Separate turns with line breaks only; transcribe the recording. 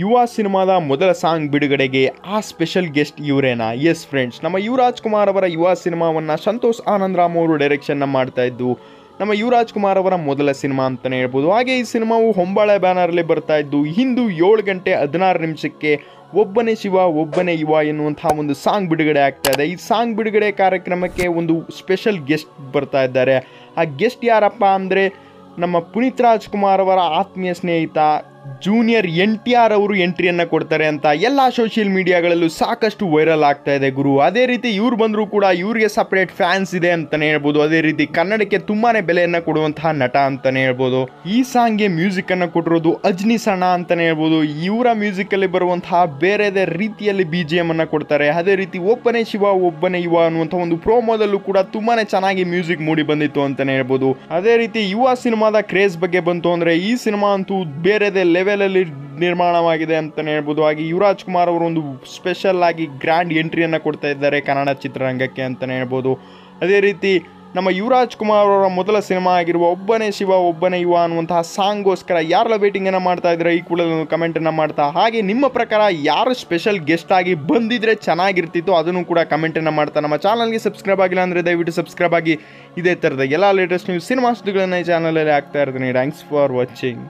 ಯುವ ಸಿನಿಮಾದ ಮೊದಲ ಸಾಂಗ್ ಬಿಡುಗಡೆಗೆ ಆ ಸ್ಪೆಷಲ್ ಗೆಸ್ಟ್ ಇವರೇನಾ ಎಸ್ ಫ್ರೆಂಡ್ಸ್ ನಮ್ಮ ಯುವರಾಜ್ ಕುಮಾರ್ ಅವರ ಯುವ ಸಿನಿಮಾವನ್ನು ಸಂತೋಷ್ ಆನಂದ್ ರಾಮ್ ಅವರು ಡೈರೆಕ್ಷನ್ನ ಮಾಡ್ತಾ ಇದ್ದು ನಮ್ಮ ಯುವರಾಜ್ ಕುಮಾರ್ ಅವರ ಮೊದಲ ಸಿನಿಮಾ ಅಂತಲೇ ಹೇಳ್ಬೋದು ಹಾಗೆ ಈ ಸಿನಿಮಾವು ಹೊಂಬಾಳೆ ಬ್ಯಾನರ್ಲಿ ಬರ್ತಾ ಇದ್ದು ಹಿಂದೂ ಏಳು ಗಂಟೆ ಹದಿನಾರು ನಿಮಿಷಕ್ಕೆ ಒಬ್ಬನೇ ಶಿವ ಒಬ್ಬನೇ ಯುವ ಎನ್ನುವಂತಹ ಒಂದು ಸಾಂಗ್ ಬಿಡುಗಡೆ ಆಗ್ತಾ ಇದೆ ಈ ಸಾಂಗ್ ಬಿಡುಗಡೆ ಕಾರ್ಯಕ್ರಮಕ್ಕೆ ಒಂದು ಸ್ಪೆಷಲ್ ಗೆಸ್ಟ್ ಬರ್ತಾ ಇದ್ದಾರೆ ಆ ಗೆಸ್ಟ್ ಯಾರಪ್ಪ ಅಂದರೆ ನಮ್ಮ ಪುನೀತ್ ರಾಜ್ಕುಮಾರ್ ಅವರ ಆತ್ಮೀಯ ಸ್ನೇಹಿತ ಜೂನಿಯರ್ ಎನ್ ಟಿ ಆರ್ ಅವರು ಎಂಟ್ರಿಯನ್ನು ಕೊಡ್ತಾರೆ ಅಂತ ಎಲ್ಲ ಸೋಷಿಯಲ್ ಮೀಡಿಯಾಗಳಲ್ಲೂ ಸಾಕಷ್ಟು ವೈರಲ್ ಆಗ್ತಾ ಇದೆ ಗುರು ಅದೇ ರೀತಿ ಇವ್ರು ಬಂದರೂ ಕೂಡ ಇವರಿಗೆ ಸಪ್ರೇಟ್ ಫ್ಯಾನ್ಸ್ ಇದೆ ಅಂತಲೇ ಹೇಳ್ಬೋದು ಅದೇ ರೀತಿ ಕನ್ನಡಕ್ಕೆ ತುಂಬಾ ಬೆಲೆಯನ್ನು ಕೊಡುವಂತಹ ನಟ ಅಂತಲೇ ಹೇಳ್ಬೋದು ಈ ಸಾಂಗ್ಗೆ ಮ್ಯೂಸಿಕನ್ನು ಕೊಟ್ಟಿರೋದು ಅಜ್ನಿ ಸಣ್ಣ ಅಂತಲೇ ಹೇಳ್ಬೋದು ಇವರ ಮ್ಯೂಸಿಕಲ್ಲಿ ಬರುವಂತಹ ಬೇರೆದೇ ರೀತಿಯಲ್ಲಿ ಬಿ ಜಿ ಎಮ್ ಅನ್ನು ಕೊಡ್ತಾರೆ ಅದೇ ರೀತಿ ಒಬ್ಬನೇ ಶಿವ ಒಬ್ಬನೇ ಯುವ ಅನ್ನುವಂಥ ಒಂದು ಪ್ರೋಮೋದಲ್ಲೂ ಕೂಡ ತುಂಬಾ ಚೆನ್ನಾಗಿ ಮ್ಯೂಸಿಕ್ ಮೂಡಿ ಬಂದಿತ್ತು ಅಂತಲೇ ಹೇಳ್ಬೋದು ಅದೇ ರೀತಿ ಯುವ ಸಿನಿಮಾದ ಕ್ರೇಜ್ ಬಗ್ಗೆ ಬಂತು ಅಂದರೆ ಈ ಸಿನಿಮಾ ಅಂತೂ ಬೇರೆದೇ ಲೆವೆಲಲ್ಲಿ ನಿರ್ಮಾಣವಾಗಿದೆ ಅಂತಲೇ ಹೇಳ್ಬೋದು ಹಾಗೆ ಯುವರಾಜ್ ಕುಮಾರ್ ಅವರು ಒಂದು ಸ್ಪೆಷಲ್ ಆಗಿ ಗ್ರ್ಯಾಂಡ್ ಎಂಟ್ರಿಯನ್ನು ಕೊಡ್ತಾ ಇದ್ದಾರೆ ಕನ್ನಡ ಚಿತ್ರರಂಗಕ್ಕೆ ಅಂತಲೇ ಹೇಳ್ಬೋದು ಅದೇ ರೀತಿ ನಮ್ಮ ಯುವರಾಜ್ ಕುಮಾರ್ ಅವರ ಮೊದಲ ಸಿನಿಮಾ ಆಗಿರುವ ಒಬ್ಬನೇ ಶಿವ ಒಬ್ಬನೇ ಯುವ ಅನ್ನುವಂತಹ ಸಾಂಗ್ಗೋಸ್ಕರ ಯಾರಲ್ಲ ವೇಟಿಂಗನ್ನು ಮಾಡ್ತಾ ಇದ್ದಾರೆ ಈ ಕೂಡ ಕಮೆಂಟನ್ನು ಮಾಡ್ತಾ ಹಾಗೆ ನಿಮ್ಮ ಪ್ರಕಾರ ಯಾರು ಸ್ಪೆಷಲ್ ಗೆಸ್ಟ್ ಆಗಿ ಬಂದಿದ್ರೆ ಚೆನ್ನಾಗಿರ್ತಿತ್ತು ಅದನ್ನು ಕೂಡ ಕಮೆಂಟನ್ನು ಮಾಡ್ತಾ ನಮ್ಮ ಚಾನಲ್ಗೆ ಸಬ್ಸ್ಕ್ರೈಬ್ ಆಗಿಲ್ಲ ಅಂದರೆ ದಯವಿಟ್ಟು ಸಬ್ಸ್ಕ್ರೈಬ್ ಆಗಿ ಇದೇ ಥರದ ಎಲ್ಲ ಲೇಟೆಸ್ಟ್ ನ್ಯೂಸ್ ಸಿನಿಮಾ ಸುದ್ದಿಗಳನ್ನು ಈ ಚಾನಲಲ್ಲಿ ಹಾಕ್ತಾ ಇರ್ತೀನಿ ಥ್ಯಾಂಕ್ಸ್ ಫಾರ್ ವಾಚಿಂಗ್